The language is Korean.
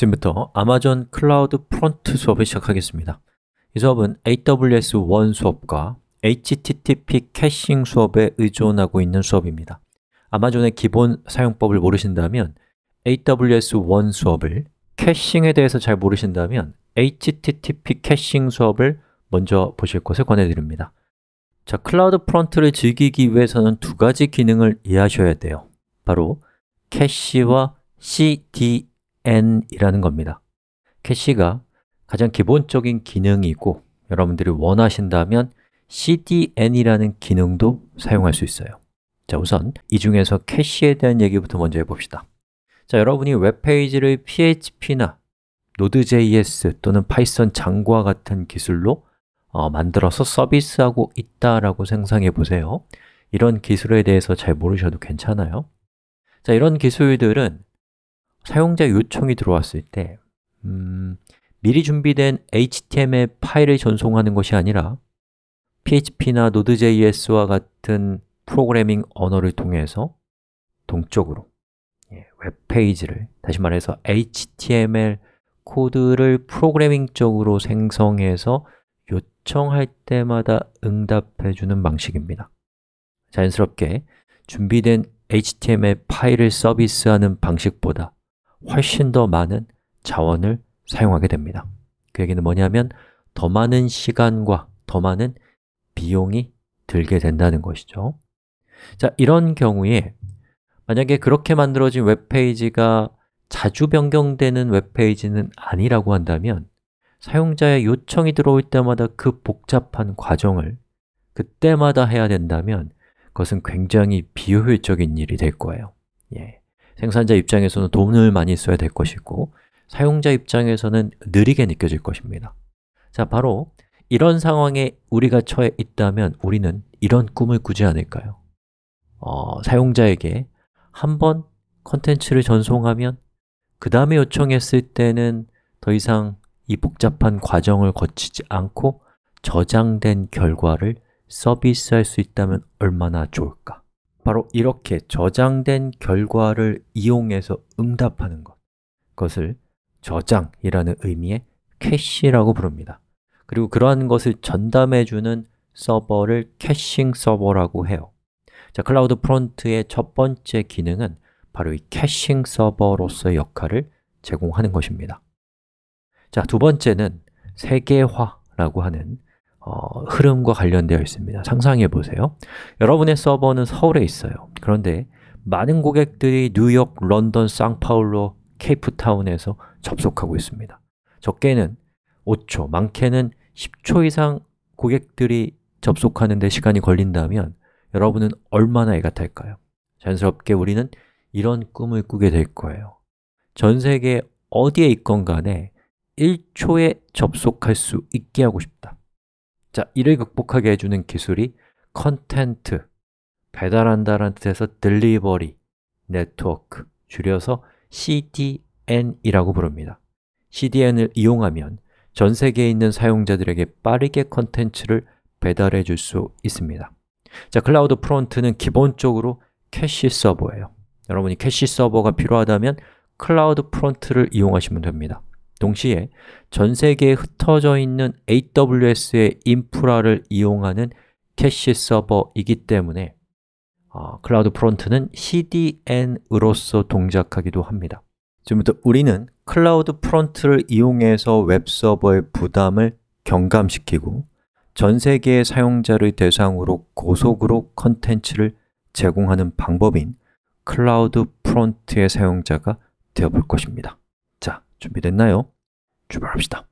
지금부터 아마존 클라우드 프론트 수업을 시작하겠습니다 이 수업은 a w s 원 수업과 HTTP 캐싱 수업에 의존하고 있는 수업입니다 아마존의 기본 사용법을 모르신다면 a w s 원 수업을 캐싱에 대해서 잘 모르신다면 HTTP 캐싱 수업을 먼저 보실 것을 권해드립니다 자, 클라우드 프론트를 즐기기 위해서는 두 가지 기능을 이해하셔야 돼요 바로 캐시와 CDN n이라는 겁니다 캐시가 가장 기본적인 기능이 고 여러분들이 원하신다면 cdn이라는 기능도 사용할 수 있어요 자 우선 이 중에서 캐시에 대한 얘기부터 먼저 해봅시다 자 여러분이 웹페이지를 php나 Node.js 또는 파이썬 장과 같은 기술로 어, 만들어서 서비스하고 있다라고 생각해 보세요 이런 기술에 대해서 잘 모르셔도 괜찮아요 자, 이런 기술들은 사용자 요청이 들어왔을 때 음, 미리 준비된 HTML 파일을 전송하는 것이 아니라 PHP나 Node.js와 같은 프로그래밍 언어를 통해서 동적으로 예, 웹페이지를, 다시 말해서 HTML 코드를 프로그래밍적으로 생성해서 요청할 때마다 응답해주는 방식입니다 자연스럽게 준비된 HTML 파일을 서비스하는 방식보다 훨씬 더 많은 자원을 사용하게 됩니다 그 얘기는 뭐냐면 더 많은 시간과 더 많은 비용이 들게 된다는 것이죠 자, 이런 경우에 만약에 그렇게 만들어진 웹페이지가 자주 변경되는 웹페이지는 아니라고 한다면 사용자의 요청이 들어올 때마다 그 복잡한 과정을 그때마다 해야 된다면 그것은 굉장히 비효율적인 일이 될 거예요 예. 생산자 입장에서는 돈을 많이 써야 될 것이고 사용자 입장에서는 느리게 느껴질 것입니다 자, 바로 이런 상황에 우리가 처해 있다면 우리는 이런 꿈을 꾸지 않을까요? 어, 사용자에게 한번 컨텐츠를 전송하면 그 다음에 요청했을 때는 더 이상 이 복잡한 과정을 거치지 않고 저장된 결과를 서비스할 수 있다면 얼마나 좋을까? 바로 이렇게 저장된 결과를 이용해서 응답하는 것 그것을 저장이라는 의미의 캐시라고 부릅니다 그리고 그러한 것을 전담해주는 서버를 캐싱 서버라고 해요 자, 클라우드 프론트의 첫 번째 기능은 바로 이 캐싱 서버로서의 역할을 제공하는 것입니다 자, 두 번째는 세계화라고 하는 어, 흐름과 관련되어 있습니다. 상상해 보세요. 여러분의 서버는 서울에 있어요. 그런데 많은 고객들이 뉴욕, 런던, 상파울로, 케이프타운에서 접속하고 있습니다. 적게는 5초, 많게는 10초 이상 고객들이 접속하는데 시간이 걸린다면 여러분은 얼마나 애가 탈까요? 자연스럽게 우리는 이런 꿈을 꾸게 될 거예요. 전 세계 어디에 있건 간에 1초에 접속할 수 있게 하고 싶다. 자, 이를 극복하게 해주는 기술이 컨텐트, 배달한다라는 뜻에서 delivery, 네트워크, 줄여서 CDN이라고 부릅니다 CDN을 이용하면 전 세계에 있는 사용자들에게 빠르게 컨텐츠를 배달해 줄 수 있습니다 자, 클라우드 프론트는 기본적으로 캐시 서버예요 여러분이 캐시 서버가 필요하다면 클라우드 프론트를 이용하시면 됩니다 동시에 전 세계에 흩어져 있는 AWS의 인프라를 이용하는 캐시 서버이기 때문에 어, 클라우드 프론트는 CDN으로서 동작하기도 합니다 지금부터 우리는 클라우드 프론트를 이용해서 웹서버의 부담을 경감시키고 전 세계의 사용자를 대상으로 고속으로 컨텐츠를 제공하는 방법인 클라우드 프론트의 사용자가 되어볼 것입니다 준비됐나요? 출발합시다.